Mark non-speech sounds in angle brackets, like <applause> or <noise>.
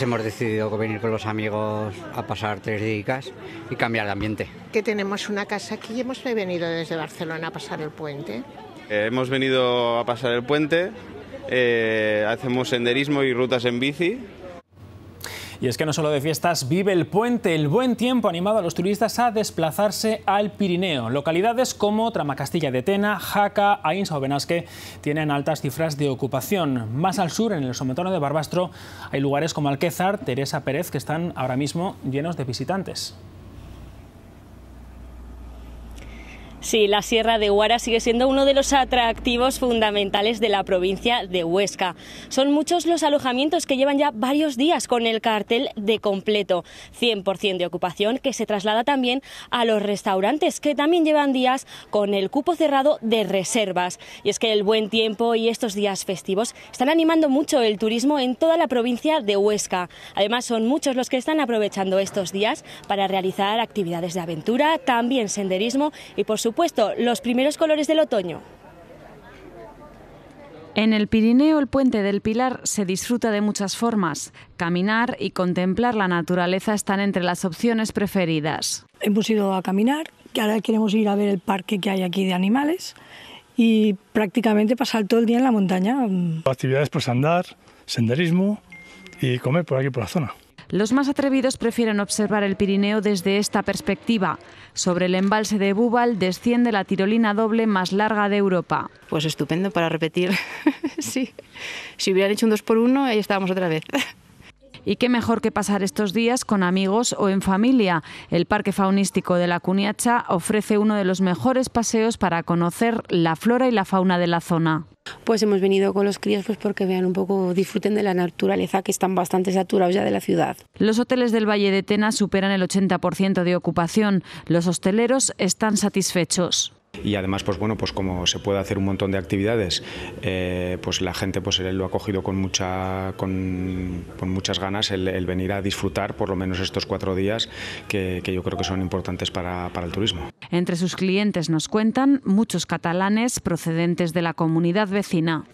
Hemos decidido venir con los amigos a pasar tres días y cambiar de ambiente. Que tenemos una casa aquí y hemos venido desde Barcelona a pasar el puente. Eh, hemos venido a pasar el puente, eh, hacemos senderismo y rutas en bici y es que no solo de fiestas vive el puente, el buen tiempo ha animado a los turistas a desplazarse al Pirineo. Localidades como Tramacastilla de Tena, Jaca, Ainsa o Benasque tienen altas cifras de ocupación. Más al sur, en el sometano de Barbastro, hay lugares como Alquézar, Teresa Pérez, que están ahora mismo llenos de visitantes. Sí, la Sierra de Huara sigue siendo uno de los atractivos fundamentales de la provincia de Huesca. Son muchos los alojamientos que llevan ya varios días con el cartel de completo, 100% de ocupación, que se traslada también a los restaurantes, que también llevan días con el cupo cerrado de reservas. Y es que el buen tiempo y estos días festivos están animando mucho el turismo en toda la provincia de Huesca. Además, son muchos los que están aprovechando estos días para realizar actividades de aventura, también senderismo y, por supuesto, supuesto, los primeros colores del otoño. En el Pirineo el puente del Pilar se disfruta de muchas formas. Caminar y contemplar la naturaleza están entre las opciones preferidas. Hemos ido a caminar, que ahora queremos ir a ver el parque que hay aquí de animales y prácticamente pasar todo el día en la montaña. Actividades pues andar, senderismo y comer por aquí por la zona. Los más atrevidos prefieren observar el Pirineo desde esta perspectiva. Sobre el embalse de Búbal desciende la tirolina doble más larga de Europa. Pues estupendo para repetir. <laughs> sí. Si hubieran hecho un 2 por 1 ahí estábamos otra vez. Y qué mejor que pasar estos días con amigos o en familia. El Parque Faunístico de la Cuniacha ofrece uno de los mejores paseos para conocer la flora y la fauna de la zona pues hemos venido con los críos pues porque vean un poco, disfruten de la naturaleza que están bastante saturados ya de la ciudad. Los hoteles del Valle de Tena superan el 80% de ocupación. Los hosteleros están satisfechos y además pues bueno pues como se puede hacer un montón de actividades eh, pues la gente pues lo ha cogido con mucha con, muchas ganas el, venir a disfrutar por lo menos estos cuatro días que, yo creo que son importantes para, para el turismo entre sus clientes nos cuentan muchos catalanes procedentes de la comunidad vecina